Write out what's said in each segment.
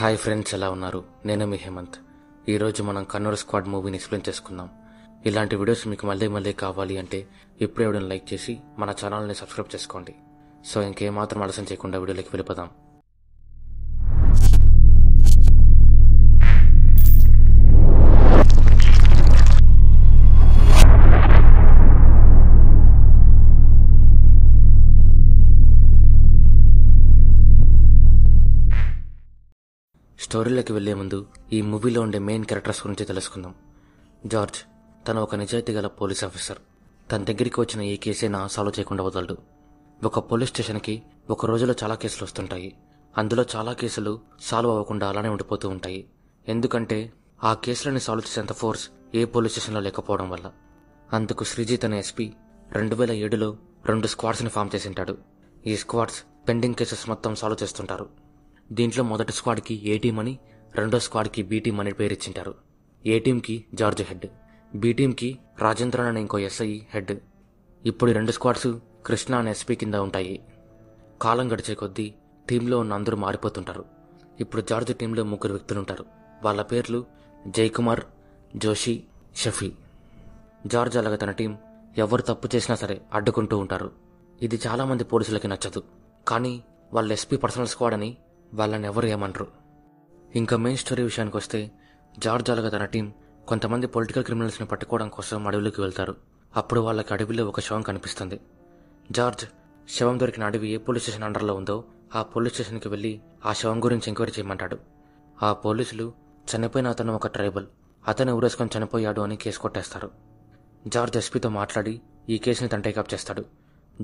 hi friends ఎలా ఉన్నారు నేను మీ హేమంత్ ఈరోజు మనం కన్నూర్ స్క్వాడ్ మూవీని ఎక్స్ప్లెయిన్ చేసుకుందాం ఇలాంటి వీడియోస్ మీకు మళ్ళీ మళ్ళీ కావాలి అంటే ఇప్పుడే వీడియోని లైక్ చేసి మన ఛానల్ని సబ్స్క్రైబ్ చేసుకోండి సో ఇంకేమాత్రం ఆలస్యం చేయకుండా వీడియోలోకి వెళ్ళిపోదాం స్టోరీలోకి వెళ్లే ముందు ఈ మూవీలో ఉండే మెయిన్ క్యారెక్టర్స్ గురించి తెలుసుకుందాం జార్జ్ తను ఒక నిజాయితీ గల పోలీస్ ఆఫీసర్ తన దగ్గరికి వచ్చిన ఏ కేసైనా సాల్వ్ చేయకుండా వదలడు ఒక పోలీస్ స్టేషన్కి ఒక రోజులో చాలా కేసులు వస్తుంటాయి అందులో చాలా కేసులు సాల్వ్ అవ్వకుండా అలానే ఉండిపోతూ ఉంటాయి ఎందుకంటే ఆ కేసులని సాల్వ్ చేసేంత ఫోర్స్ ఏ పోలీస్ స్టేషన్లో లేకపోవడం వల్ల అందుకు శ్రీజిత్ అనే ఎస్పీ రెండు వేల ఏడులో రెండు స్క్వాడ్స్ని ఫామ్ చేసింటాడు ఈ స్క్వాడ్స్ పెండింగ్ కేసెస్ మొత్తం సాల్వ్ చేస్తుంటారు దీంట్లో మొదటి స్క్వాడ్కి ఏ టీం అని రెండో స్క్వాడ్కి బి టీం అని పేరిచ్చింటారు ఏ టీంకి జార్జ్ హెడ్ బి టీంకి రాజేంద్రన్ అనే ఇంకో ఎస్ఐ హెడ్ ఇప్పుడు రెండు స్క్వాడ్స్ కృష్ణ అనే ఎస్పీ కింద ఉంటాయి కాలం గడిచే కొద్దీ టీంలో ఉన్న అందరూ మారిపోతుంటారు ఇప్పుడు జార్జ్ టీంలో ముగ్గురు వ్యక్తులు ఉంటారు వాళ్ళ పేర్లు జయకుమార్ జోషి షఫీ జార్జ్ అలాగే తన టీం ఎవరు తప్పు చేసినా సరే అడ్డుకుంటూ ఉంటారు ఇది చాలామంది పోలీసులకి నచ్చదు కానీ వాళ్ళ ఎస్పీ పర్సనల్ స్క్వాడ్ అని వాళ్ళని ఎవరు ఏమనరు ఇంకా మెయిన్ స్టోరీ విషయానికి వస్తే జార్జ్ అలాగా తన టీం కొంతమంది పొలిటికల్ క్రిమినల్స్ని పట్టుకోవడం కోసం అడవిలోకి వెళ్తారు అప్పుడు వాళ్ళకి అడవిలో ఒక శవం కనిపిస్తుంది జార్జ్ శవం దొరికిన అడవి ఏ పోలీస్ స్టేషన్ అండర్లో ఉందో ఆ పోలీస్ స్టేషన్కి వెళ్ళి ఆ శవం గురించి ఎంక్వైరీ చేయమంటాడు ఆ పోలీసులు చనిపోయిన అతను ఒక ట్రైబల్ అతను ఊరేసుకొని చనిపోయాడు అని కేసు కొట్టేస్తారు జార్జ్ ఎస్పీతో మాట్లాడి ఈ కేసుని తన టేకప్ చేస్తాడు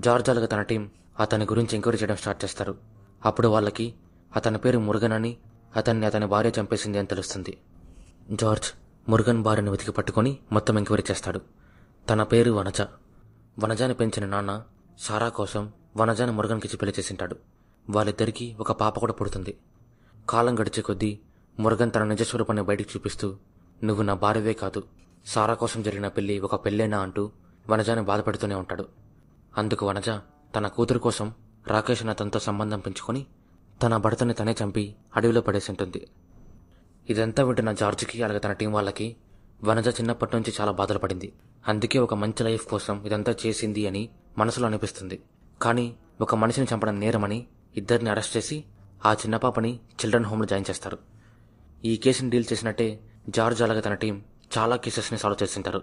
జార్జ్ అలాగా తన టీం అతని గురించి ఎంక్వైరీ చేయడం స్టార్ట్ చేస్తారు అప్పుడు వాళ్ళకి అతని పేరు మురుగన్ అని అతన్ని అతని భార్య చంపేసింది అని తెలుస్తుంది జార్జ్ మురుగన్ భార్యను వెతికి పట్టుకొని మొత్తం ఎంక్వైరీ చేస్తాడు తన పేరు వనజ వనజాని పెంచిన నాన్న సారా కోసం వనజాని మురుగన్కిచ్చి పెళ్లి చేసింటాడు వాళ్ళిద్దరికీ ఒక పాప కూడా పుడుతుంది కాలం గడిచే కొద్దీ మురుగన్ తన నిజస్వరూపాన్ని బయటికి చూపిస్తూ నువ్వు నా భార్యవే కాదు సారా కోసం జరిగిన పెళ్లి ఒక పెళ్ళేనా అంటూ వనజాని బాధపడుతూనే ఉంటాడు అందుకు వనజ తన కూతురు కోసం రాకేష్ అతనితో సంబంధం పెంచుకొని తన భర్తని తనే చంపి అడవిలో పడేసింటుంది ఇదంతా వింటున్న జార్జ్కి అలాగే తన టీం వాళ్ళకి వనజ చిన్నప్పటి నుంచి చాలా బాధలు పడింది అందుకే ఒక మంచి లైఫ్ కోసం ఇదంతా చేసింది అని మనసులో అనిపిస్తుంది కానీ ఒక మనిషిని చంపడం నేరమని ఇద్దరిని అరెస్ట్ చేసి ఆ చిన్న పాపని చిల్డ్రన్ హోమ్లో జాయిన్ చేస్తారు ఈ కేసుని డీల్ చేసినట్టే జార్జ్ అలాగే తన టీం చాలా కేసెస్ని సాల్వ్ చేసింటారు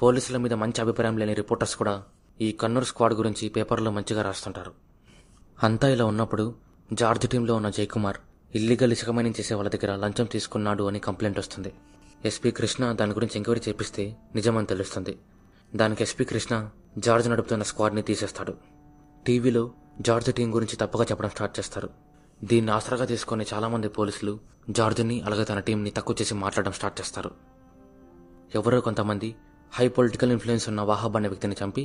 పోలీసుల మీద మంచి అభిప్రాయం లేని రిపోర్టర్స్ కూడా ఈ కన్నూర్ స్క్వాడ్ గురించి పేపర్లో మంచిగా రాస్తుంటారు అంతా ఇలా ఉన్నప్పుడు జార్జ్ టీంలో ఉన్న జయకుమార్ ఇల్లీగల్ ఇసుక మైనింగ్ చేసే వాళ్ళ దగ్గర లంచం తీసుకున్నాడు అని కంప్లైంట్ వస్తుంది ఎస్పీ కృష్ణ దాని గురించి ఎంక్వైరీ చేపిస్తే నిజమని తెలుస్తుంది దానికి ఎస్పీ కృష్ణ జార్జ్ నడుపుతున్న స్క్వాడ్ని తీసేస్తాడు టీవీలో జార్జ్ టీం గురించి తప్పుగా చెప్పడం స్టార్ట్ చేస్తారు దీన్ని ఆసరాగా తీసుకునే చాలామంది పోలీసులు జార్జ్ని అలాగే తన టీంని తక్కువ చేసి మాట్లాడడం స్టార్ట్ చేస్తారు ఎవరో కొంతమంది హై పొలిటికల్ ఇన్ఫ్లుయెన్స్ ఉన్న వాహబ్ అనే వ్యక్తిని చంపి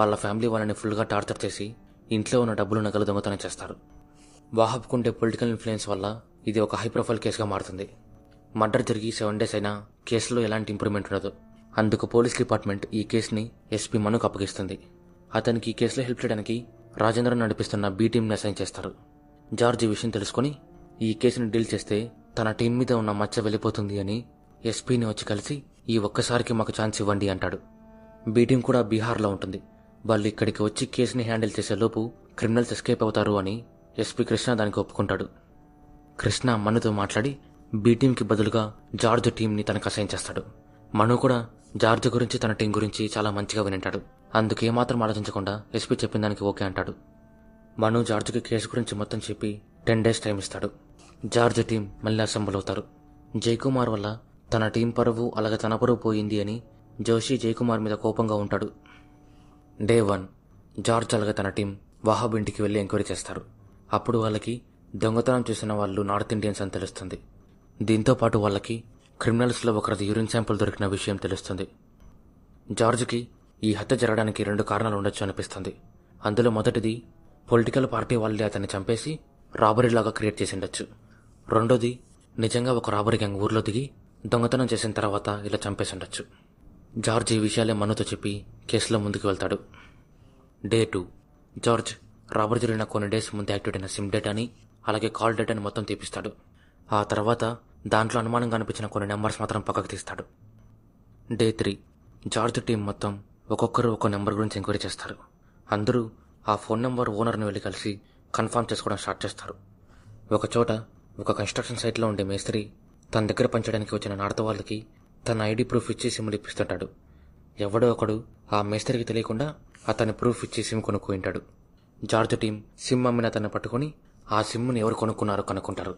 వాళ్ళ ఫ్యామిలీ వాళ్ళని ఫుల్గా టార్చర్ చేసి ఇంట్లో ఉన్న డబ్బులు నగలు దొంగతనం చేస్తారు వాహబ్కుండే పొలిటికల్ ఇన్ఫ్లుయెన్స్ వల్ల ఇది ఒక హై ప్రొఫైల్ కేసుగా మారుతుంది మర్డర్ జరిగి సెవెన్ డేస్ అయినా కేసులో ఎలాంటి ఇంప్రూవ్మెంట్ ఉండదు అందుకు పోలీస్ డిపార్ట్మెంట్ ఈ కేసుని ఎస్పీ మనుకు అప్పగిస్తుంది అతనికి ఈ కేసులో హెల్ప్ చేయడానికి రాజేంద్ర నడిపిస్తున్న బీ టీమ్ని అసైన్ చేస్తారు జార్జ్ ఈ విషయం తెలుసుకుని ఈ కేసుని డీల్ చేస్తే తన టీం మీద ఉన్న మచ్చ వెళ్ళిపోతుంది అని ఎస్పీని వచ్చి కలిసి ఈ ఒక్కసారికి మాకు ఛాన్స్ ఇవ్వండి అంటాడు బీటీం కూడా బీహార్లో ఉంటుంది వాళ్ళు ఇక్కడికి వచ్చి కేసుని హ్యాండిల్ చేసే లోపు క్రిమినల్స్ ఎస్కేప్ అవుతారు అని ఎస్పి కృష్ణ దానికి ఒప్పుకుంటాడు కృష్ణ మనుతో మాట్లాడి బి టీంకి బదులుగా జార్జ్ టీంని తనకు అసైన్ చేస్తాడు మను కూడా జార్జ్ గురించి తన టీం గురించి చాలా మంచిగా వినింటాడు అందుకే మాత్రం ఆలోచించకుండా ఎస్పీ చెప్పిన దానికి ఓకే అంటాడు మను జార్జ్కి కేసు గురించి మొత్తం చెప్పి టెన్ డేస్ టైం ఇస్తాడు జార్జ్ టీం మళ్ళీ అసెంబ్ల్ అవుతారు జయకుమార్ వల్ల తన టీం పరువు అలాగే తన పరువు పోయింది అని జోషి జయకుమార్ మీద కోపంగా ఉంటాడు డే వన్ జార్జ్ అలాగే తన టీం వాహాబ్ ఇంటికి వెళ్ళి ఎంక్వైరీ చేస్తారు అప్పుడు వాళ్ళకి దొంగతనం చేసిన వాళ్ళు నార్త్ ఇండియన్స్ అని తెలుస్తుంది దీంతో పాటు వాళ్ళకి క్రిమినల్స్లో ఒకరిది యూరిన్ శాంపుల్ దొరికిన విషయం తెలుస్తుంది జార్జ్కి ఈ హత్య జరగడానికి రెండు కారణాలు ఉండొచ్చు అనిపిస్తుంది అందులో మొదటిది పొలిటికల్ పార్టీ వాళ్ళే అతన్ని చంపేసి రాబరీలాగా క్రియేట్ చేసిండొచ్చు రెండోది నిజంగా ఒక రాబరీ గ్యాంగ్ ఊర్లో దిగి దొంగతనం చేసిన తర్వాత ఇలా చంపేసిండొచ్చు జార్జ్ ఈ విషయాలే మనుతో చెప్పి కేసులో ముందుకు వెళ్తాడు డే టూ జార్జ్ రాబర్ జరిగిన కొన్ని డేస్ ముందు యాక్టివేట్ అయిన సిమ్ డేటాని అలాగే కాల్ డేటాని మొత్తం తీపిస్తాడు ఆ తర్వాత దాంట్లో అనుమానంగా అనిపించిన కొన్ని నెంబర్స్ మాత్రం పక్కకు తీస్తాడు డే త్రీ జార్జ్ టీం మొత్తం ఒక్కొక్కరు ఒక్కో నెంబర్ గురించి ఎంక్వైరీ చేస్తారు అందరూ ఆ ఫోన్ నెంబర్ ఓనర్ని వెళ్ళి కలిసి కన్ఫర్మ్ చేసుకోవడం స్టార్ట్ చేస్తారు ఒక చోట ఒక కన్స్ట్రక్షన్ సైట్లో ఉండే మేస్త్రి తన దగ్గర పనిచేయడానికి వచ్చిన నాడత వాళ్ళకి తన ఐడి ప్రూఫ్ ఇచ్చి సిమ్ ఇప్పిస్తుంటాడు ఎవడో ఒకడు ఆ మేస్త్రికి తెలియకుండా అతని ప్రూఫ్ ఇచ్చి సిమ్ కొనుక్కుంటాడు జార్జ్ టీం సిమ్ అమ్మిన అతన్ని పట్టుకుని ఆ సిమ్ను ఎవరు కొనుక్కున్నారో కనుక్కుంటారు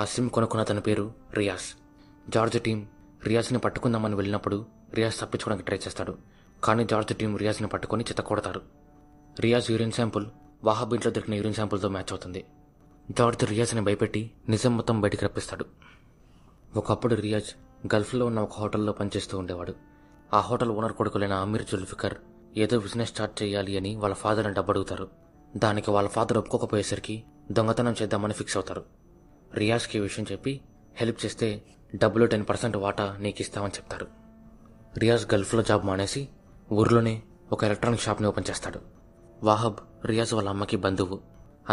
ఆ సిమ్ కొనుక్కున్న అతని పేరు రియాజ్ జార్జ్ టీం రియాజ్ని పట్టుకుందామని వెళ్ళినప్పుడు రియాజ్ తప్పించుకోవడానికి ట్రై చేస్తాడు కానీ జార్జ్ టీం రియాజ్ని పట్టుకొని చిత్తకొడతారు రియాజ్ యూరిన్ శాంపుల్ వాహాబ్ ఇంట్లో దొరికిన యూరిన్ శాంపుల్తో మ్యాచ్ అవుతుంది జార్జ్ రియాజ్ని భయపెట్టి నిజం మొత్తం బయటికి రప్పిస్తాడు ఒకప్పుడు రియాజ్ గల్ఫ్లో ఉన్న ఒక హోటల్లో పనిచేస్తూ ఉండేవాడు ఆ హోటల్ ఓనర్ కొడుకులైన అమీర్ జుల్ఫికర్ ఏదో బిజినెస్ స్టార్ట్ చేయాలి అని వాళ్ళ ఫాదర్ని డబ్బడుగుతారు దానికి వాళ్ళ ఫాదర్ ఒప్పుకోకపోయేసరికి దొంగతనం చేద్దామని ఫిక్స్ అవుతారు రియాజ్కి విషయం చెప్పి హెల్ప్ చేస్తే డబ్బులో టెన్ పర్సెంట్ వాటా నీకు ఇస్తామని చెప్తారు రియాజ్ గల్ఫ్లో జాబ్ మానేసి ఊర్లోనే ఒక ఎలక్ట్రానిక్ షాప్ని ఓపెన్ చేస్తాడు వాహబ్ రియాజ్ వాళ్ళ అమ్మకి బంధువు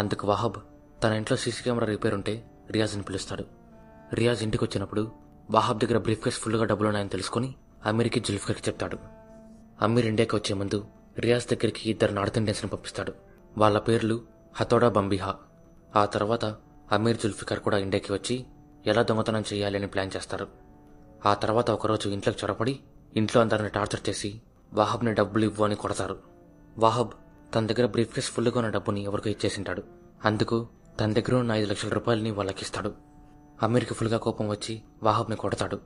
అందుకు వాహబ్ తన ఇంట్లో సీసీ కెమెరా రిపేర్ ఉంటే రియాజ్ని పిలుస్తాడు రియాజ్ ఇంటికి వచ్చినప్పుడు వాహబ్ దగ్గర బ్రీఫ్ కేస్ ఫుల్గా డబ్బులున్నాయని తెలుసుకుని అమీర్కి జుల్ఫ్కర్కి చెప్తాడు అమీర్ ఇండియాకి వచ్చే ముందు రియాజ్ దగ్గరికి ఇద్దరు నార్త్ పంపిస్తాడు వాళ్ళ పేర్లు హతోడా బంబిహా ఆ తర్వాత అమీర్ జుల్ఫికర్ కూడా ఇండియాకి వచ్చి ఎలా దొంగతనం చేయాలి అని ప్లాన్ చేస్తారు ఆ తర్వాత ఒకరోజు ఇంట్లోకి చొరపడి ఇంట్లో అందరిని టార్చర్ చేసి వాహబ్ని డబ్బులు ఇవ్వు అని కొడతారు వాహబ్ తన దగ్గర బ్రీఫ్ కేస్ ఫుల్గా ఉన్న డబ్బుని ఎవరికో ఇచ్చేసింటాడు అందుకు తన దగ్గర ఉన్న ఐదు లక్షల రూపాయలని వాళ్ళకి ఇస్తాడు అమీర్కి ఫుల్గా కోపం వచ్చి వాహబ్ని కొడతాడు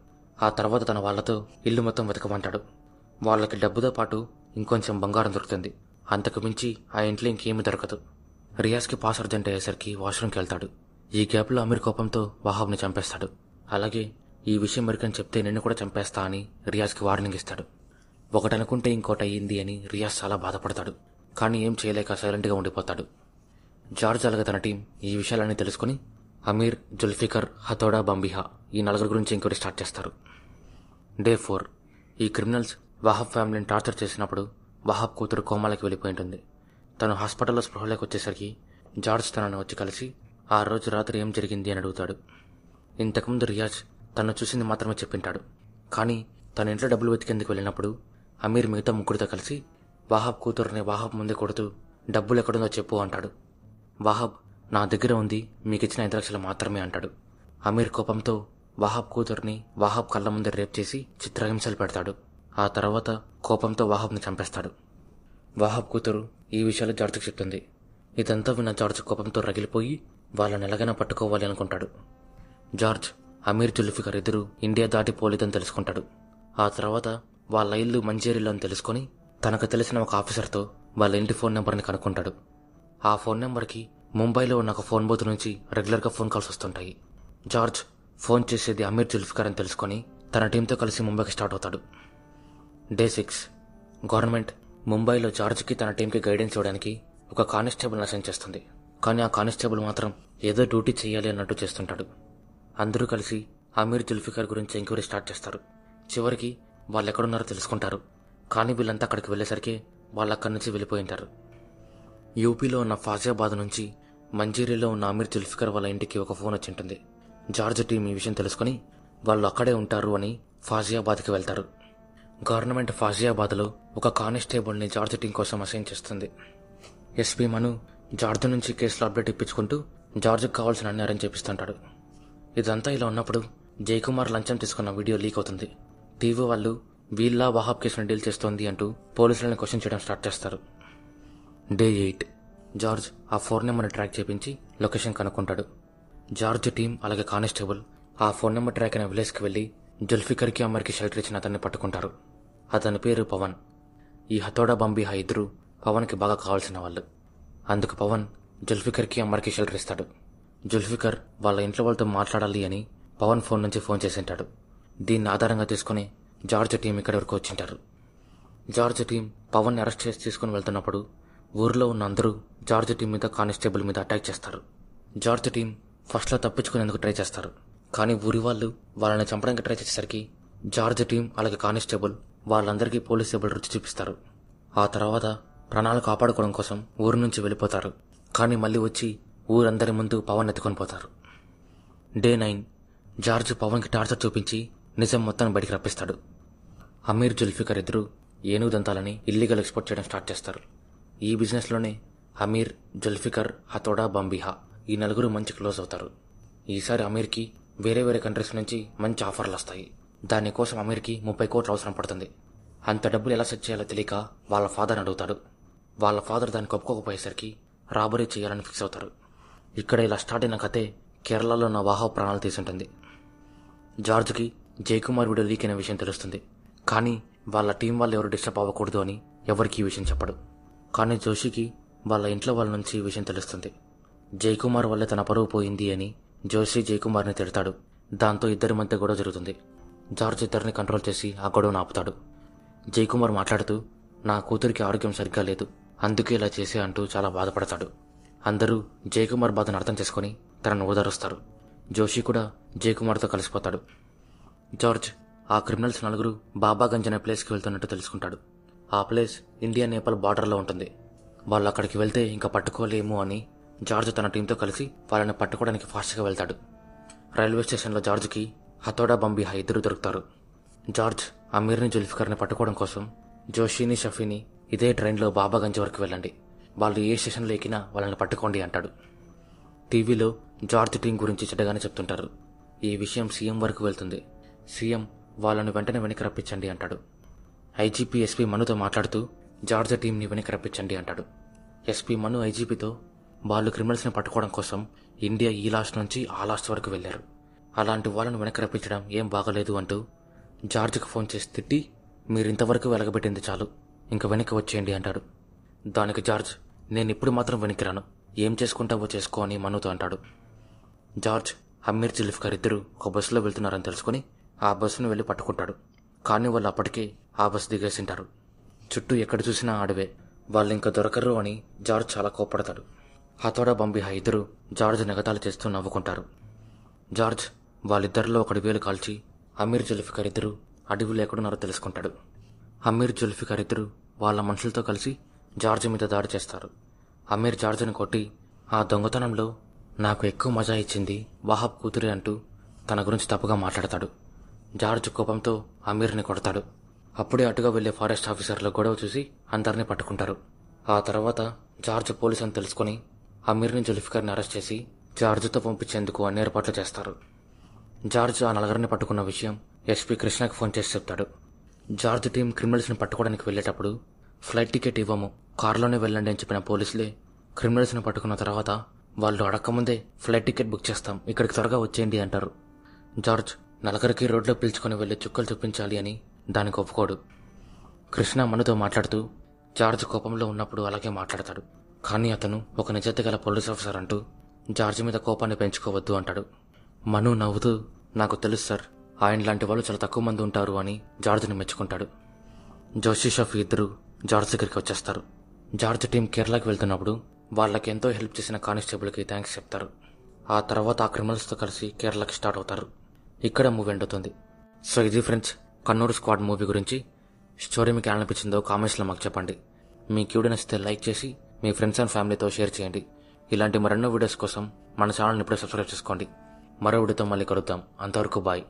ఆ తర్వాత తన వాళ్లతో ఇల్లు మొత్తం వెతకమంటాడు వాళ్ళకి డబ్బుతో పాటు ఇంకొంచెం బంగారం దొరుకుతుంది అంతకు మించి ఆ ఇంట్లో ఇంకేమీ దొరకదు రియాజ్కి పాస్ అర్జెంట్ అయ్యేసరికి వాష్రూమ్కి వెళ్తాడు ఈ గ్యాప్లో అమీర్ కోపంతో వహాబ్ని చంపేస్తాడు అలాగే ఈ విషయం మరికని చెప్తే నిన్ను కూడా చంపేస్తా అని రియాజ్కి వార్నింగ్ ఇస్తాడు ఒకటనుకుంటే ఇంకోటి అయ్యింది అని రియాజ్ చాలా బాధపడతాడు కానీ ఏం చేయలేక సైలెంట్గా ఉండిపోతాడు జార్జ్ అలాగే తన టీం ఈ విషయాలన్నీ తెలుసుకుని అమీర్ జుల్ఫికర్ హతోడా బంబిహా ఈ నలుగురు గురించి ఇంకోటి స్టార్ట్ చేస్తారు డే ఫోర్ ఈ క్రిమినల్స్ వాహబ్ ఫ్యామిలీని టార్చర్ చేసినప్పుడు వహాబ్ కూతురు కోమాలకి వెళ్ళిపోయింటుంది తను హాస్పిటల్లో స్పృహలోకి వచ్చేసరికి జార్జ్ తనను వచ్చి కలిసి ఆ రోజు రాత్రి ఏం జరిగింది అని అడుగుతాడు ఇంతకుముందు రియాజ్ తను చూసింది మాత్రమే చెప్పింటాడు కానీ తన ఇంట్లో డబ్బులు వెతికేందుకు వెళ్ళినప్పుడు అమీర్ మిగతా ముగ్గురితో కలిసి వాహాబ్ కూతురుని వాహాబ్ ముందే కొడుతూ డబ్బులు ఎక్కడుందో చెప్పు అంటాడు వాహాబ్ నా దగ్గర ఉంది మీకు ఇచ్చిన ఐదు లక్షలు మాత్రమే అంటాడు అమీర్ కోపంతో వాహాబ్ కూతుర్ని వాహాబ్ కళ్ళ ముందే రేప్ చేసి చిత్రహింసలు పెడతాడు ఆ తర్వాత కోపంతో వాహబ్ని చంపేస్తాడు వాహబ్ కూతురు ఈ విషయాలు జార్జ్కి చెప్తుంది ఇదంతా విన్న జార్జ్ కోపంతో రగిలిపోయి వాళ్ళని ఎలాగైనా పట్టుకోవాలి అనుకుంటాడు జార్జ్ అమీర్ జుల్ఫికర్ ఇద్దరు ఇండియా దాటిపోలేదని తెలుసుకుంటాడు ఆ తర్వాత వాళ్ళ ఇల్లు మంజేరిలో అని తెలుసుకొని తనకు తెలిసిన ఒక ఆఫీసర్తో వాళ్ళ ఇంటి ఫోన్ నెంబర్ని కనుక్కుంటాడు ఆ ఫోన్ నెంబర్కి ముంబైలో ఉన్న ఒక ఫోన్ బూత్ నుంచి రెగ్యులర్గా ఫోన్ కాల్స్ వస్తుంటాయి జార్జ్ ఫోన్ చేసేది అమీర్ జుల్ఫికర్ అని తెలుసుకొని తన టీంతో కలిసి ముంబైకి స్టార్ట్ అవుతాడు డే సిక్స్ గవర్నమెంట్ ముంబైలో జార్జ్కి తన టీంకి గైడెన్స్ ఇవ్వడానికి ఒక కానిస్టేబుల్ అసైన్ చేస్తుంది కానీ ఆ కానిస్టేబుల్ మాత్రం ఏదో డ్యూటీ చేయాలి అన్నట్టు చేస్తుంటాడు అందరూ కలిసి అమీర్ జుల్ఫికర్ గురించి ఎంక్వైరీ స్టార్ట్ చేస్తారు చివరికి వాళ్ళు ఎక్కడున్నారో తెలుసుకుంటారు కానీ వీళ్ళంతా అక్కడికి వెళ్ళేసరికి వాళ్ళు అక్కడి నుంచి వెళ్ళిపోయింటారు యూపీలో ఉన్న ఫాజియాబాద్ నుంచి మంజీరియాలో ఉన్న అమీర్ జుల్ఫికర్ వాళ్ళ ఇంటికి ఒక ఫోన్ వచ్చింటుంది జార్జ్ టీం ఈ విషయం తెలుసుకుని వాళ్ళు అక్కడే ఉంటారు అని ఫాజియాబాద్కి వెళ్తారు గవర్నమెంట్ ఫాజియాబాద్లో ఒక కానిస్టేబుల్ని టీం కోసం అసైన్ చేస్తుంది ఎస్పీ మను జార్జ్ నుంచి కేసులో అప్డేట్ ఇప్పించుకుంటూ జార్జ్కి కావాల్సిన అన్ని అరేంజ్ చేపిస్తుంటాడు ఇదంతా ఇలా ఉన్నప్పుడు జయకుమార్ లంచం తీసుకున్న వీడియో లీక్ అవుతుంది టీవీ వాళ్ళు వీళ్ళ వాహాబ్ కేసును డీల్ చేస్తోంది అంటూ పోలీసులను క్వశ్చన్ చేయడం స్టార్ట్ చేస్తారు డే ఎయిట్ జార్జ్ ఆ ఫోన్ నెంబర్ని ట్రాక్ చేపించి లొకేషన్ కనుక్కుంటాడు జార్జ్ టీం అలాగే కానిస్టేబుల్ ఆ ఫోన్ నెంబర్ ట్రాక్ అయిన విలేజ్కి వెళ్ళి జుల్ఫికర్కి అమ్మర్కి షెల్టర్ ఇచ్చిన అతన్ని పట్టుకుంటారు అతని పేరు పవన్ ఈ హతోడా బంబీ హా ఇద్దరు పవన్కి బాగా కావాల్సిన వాళ్ళు అందుకు పవన్ జుల్ఫికర్కి అమ్మర్కి షెల్టర్ ఇస్తాడు జుల్ఫికర్ వాళ్ళ ఇంట్లో వాళ్ళతో మాట్లాడాలి అని పవన్ ఫోన్ నుంచి ఫోన్ చేసింటాడు దీన్ని ఆధారంగా తీసుకుని జార్జ్ టీం ఇక్కడి వరకు వచ్చింటారు జార్జ్ టీం పవన్ అరెస్ట్ చేసి తీసుకుని వెళ్తున్నప్పుడు ఊరిలో ఉన్న అందరూ జార్జ్ టీం మీద కానిస్టేబుల్ మీద అటాక్ చేస్తారు జార్జ్ టీం ఫస్ట్లో తప్పించుకునేందుకు ట్రై చేస్తారు కానీ ఊరి వాళ్ళు వాళ్ళని చంపడానికి ట్రై చేసేసరికి జార్జ్ టీం అలాగే కానిస్టేబుల్ వాళ్ళందరికీ పోలీస్ దెబ్బలు రుచి చూపిస్తారు ఆ తర్వాత ప్రాణాలు కాపాడుకోవడం కోసం ఊరు నుంచి వెళ్ళిపోతారు కానీ మళ్ళీ వచ్చి ఊరందరి ముందు పవన్ ఎత్తుకొని పోతారు డే నైన్ జార్జ్ పవన్కి టార్చర్ చూపించి నిజం మొత్తాన్ని బయటికి రప్పిస్తాడు అమీర్ జుల్ఫికర్ ఇద్దరు ఏనుగు దంతాలని ఇల్లీగల్ ఎక్స్పోర్ట్ చేయడం స్టార్ట్ చేస్తారు ఈ బిజినెస్లోనే అమీర్ జుల్ఫికర్ హతోడా బంబిహా ఈ నలుగురు మంచి క్లోజ్ అవుతారు ఈసారి అమీర్కి వేరే వేరే కంట్రీస్ నుంచి మంచి ఆఫర్లు వస్తాయి దానికోసం అమీర్కి ముప్పై కోట్లు అవసరం పడుతుంది అంత డబ్బులు ఎలా సెట్ చేయాలో తెలియక వాళ్ళ ఫాదర్ అడుగుతాడు వాళ్ళ ఫాదర్ దానికి ఒప్పుకోకపోయేసరికి రాబరీ చేయాలని ఫిక్స్ అవుతారు ఇక్కడ ఇలా స్టార్ట్ అయిన కథే కేరళలో ఉన్న వాహవ ప్రాణాలు తీసుంటుంది జార్జ్కి జయకుమార్ వీడియో లీక్ అయిన విషయం తెలుస్తుంది కానీ వాళ్ళ టీం వాళ్ళు ఎవరు డిస్టర్బ్ అవ్వకూడదు అని ఎవరికి ఈ విషయం చెప్పడు కానీ జోషికి వాళ్ళ ఇంట్లో వాళ్ళ నుంచి ఈ విషయం తెలుస్తుంది జయకుమార్ వల్లే తన పరువు పోయింది అని జోషి జయకుమార్ని తిడతాడు దాంతో ఇద్దరి మధ్య గొడవ జరుగుతుంది జార్జ్ ఇద్దరిని కంట్రోల్ చేసి ఆ గొడవను ఆపుతాడు జయకుమార్ మాట్లాడుతూ నా కూతురికి ఆరోగ్యం సరిగ్గా లేదు అందుకే ఇలా చేసే అంటూ చాలా బాధపడతాడు అందరూ జయకుమార్ బాధను అర్థం చేసుకుని తనను ఓదారుస్తారు జోషి కూడా జయకుమార్తో కలిసిపోతాడు జార్జ్ ఆ క్రిమినల్స్ నలుగురు బాబాగంజ్ అనే ప్లేస్కి వెళ్తున్నట్టు తెలుసుకుంటాడు ఆ ప్లేస్ ఇండియా నేపాల్ బార్డర్లో ఉంటుంది వాళ్ళు అక్కడికి వెళ్తే ఇంకా పట్టుకోలేము అని జార్జ్ తన టీంతో కలిసి వాళ్ళని పట్టుకోవడానికి ఫాస్ట్గా వెళ్తాడు రైల్వే స్టేషన్లో జార్జ్కి హతోడా బంబీ ఇద్దరు దొరుకుతారు జార్జ్ అమీర్ని జుల్ఫికర్ని పట్టుకోవడం కోసం జోషిని షఫీని ఇదే ట్రైన్లో బాబాగంజ్ వరకు వెళ్ళండి వాళ్ళు ఏ స్టేషన్లో ఎక్కినా వాళ్ళని పట్టుకోండి అంటాడు టీవీలో జార్జ్ టీం గురించి చెడ్డగానే చెప్తుంటారు ఈ విషయం సీఎం వరకు వెళ్తుంది సీఎం వాళ్ళను వెంటనే వెనక్కి రప్పించండి అంటాడు ఐజీపీ ఎస్పీ మనుతో మాట్లాడుతూ జార్జ్ టీంని వెనక్కి రప్పించండి అంటాడు ఎస్పీ మను ఐజీపీతో వాళ్ళు క్రిమినల్స్ని పట్టుకోవడం కోసం ఇండియా ఈ లాస్ట్ నుంచి ఆ లాస్ట్ వరకు వెళ్ళారు అలాంటి వాళ్ళను వెనక రప్పించడం ఏం బాగలేదు అంటూ జార్జ్కి ఫోన్ చేసి తిట్టి మీరు ఇంతవరకు వెలగబెట్టింది చాలు ఇంక వెనక్కి వచ్చేయండి అంటాడు దానికి జార్జ్ నేను ఇప్పుడు మాత్రం వెనక్కిరాను ఏం చేసుకుంటావో చేసుకో అని మనుతో అంటాడు జార్జ్ హమ్మీర్ జిలిఫ్ ఇద్దరు ఒక బస్సులో వెళ్తున్నారని తెలుసుకుని ఆ బస్సును వెళ్ళి పట్టుకుంటాడు కానీ వాళ్ళు అప్పటికే ఆ బస్సు దిగేసింటారు చుట్టూ ఎక్కడ చూసినా అడవే వాళ్ళు ఇంకా దొరకరు అని జార్జ్ చాలా కోపడతాడు హతోడా బంబిహా ఇద్దరు జార్జ్ నెగతాలు చేస్తూ నవ్వుకుంటారు జార్జ్ వాళ్ళిద్దరిలో ఒకటి వేలు కాల్చి అమీర్ జుల్ఫికర్ ఇద్దరు అడవిలో ఎక్కడున్నారో తెలుసుకుంటాడు అమీర్ జుల్ఫికర్ ఇద్దరు వాళ్ళ మనుషులతో కలిసి జార్జ్ మీద దాడి చేస్తారు అమీర్ జార్జ్ని కొట్టి ఆ దొంగతనంలో నాకు ఎక్కువ మజా ఇచ్చింది వాహబ్ కూతురి అంటూ తన గురించి తప్పుగా మాట్లాడతాడు జార్జ్ కోపంతో అమీర్ని కొడతాడు అప్పుడే అటుగా వెళ్లే ఫారెస్ట్ ఆఫీసర్లు గొడవ చూసి అందరినీ పట్టుకుంటారు ఆ తర్వాత జార్జ్ పోలీస్ అని తెలుసుకుని అమీర్ని జుల్ఫికర్ని అరెస్ట్ చేసి జార్జ్తో పంపించేందుకు అన్ని ఏర్పాట్లు చేస్తారు జార్జ్ ఆ నలుగురిని పట్టుకున్న విషయం ఎస్పీ కృష్ణకి ఫోన్ చేసి చెప్తాడు జార్జ్ టీం క్రిమినల్స్ని పట్టుకోవడానికి వెళ్ళేటప్పుడు ఫ్లైట్ టికెట్ ఇవ్వము కారులోనే వెళ్ళండి అని చెప్పిన పోలీసులే క్రిమినల్స్ని పట్టుకున్న తర్వాత వాళ్ళు అడక్కముందే ఫ్లైట్ టికెట్ బుక్ చేస్తాం ఇక్కడికి త్వరగా వచ్చేయండి అంటారు జార్జ్ నలగరికి రోడ్లో పిలుచుకొని వెళ్లి చుక్కలు చూపించాలి అని దానికి ఒప్పుకోడు కృష్ణ మనుతో మాట్లాడుతూ జార్జ్ కోపంలో ఉన్నప్పుడు అలాగే మాట్లాడతాడు కానీ అతను ఒక నిజత గల పోలీస్ ఆఫీసర్ అంటూ జార్జ్ మీద కోపాన్ని పెంచుకోవద్దు అంటాడు మను నవ్వుతూ నాకు తెలుసు సార్ ఆయన లాంటి వాళ్ళు చాలా తక్కువ మంది ఉంటారు అని జార్జ్ని మెచ్చుకుంటాడు జోషి షఫ్ ఇద్దరు జార్జ్ దగ్గరికి వచ్చేస్తారు జార్జ్ టీం కేరళకి వెళ్తున్నప్పుడు వాళ్ళకి ఎంతో హెల్ప్ చేసిన కానిస్టేబుల్కి థ్యాంక్స్ చెప్తారు ఆ తర్వాత ఆ క్రిమినల్స్తో కలిసి కేరళకి స్టార్ట్ అవుతారు ఇక్కడ మూవీ ఎండుతుంది సో ఇది ఫ్రెండ్స్ కన్నూరు స్క్వాడ్ మూవీ గురించి స్టోరీ మీకు అనిపించిందో కామెంట్స్లో మాకు చెప్పండి మీ క్యూడి నచ్చితే లైక్ చేసి మీ ఫ్రెండ్స్ అండ్ ఫ్యామిలీతో షేర్ చేయండి ఇలాంటి మరెన్నో వీడియోస్ కోసం మన ఛానల్ని ఇప్పుడే సబ్స్క్రైబ్ చేసుకోండి మరో విడితో మళ్ళీ కలుద్దాం అంతవరకు బాయ్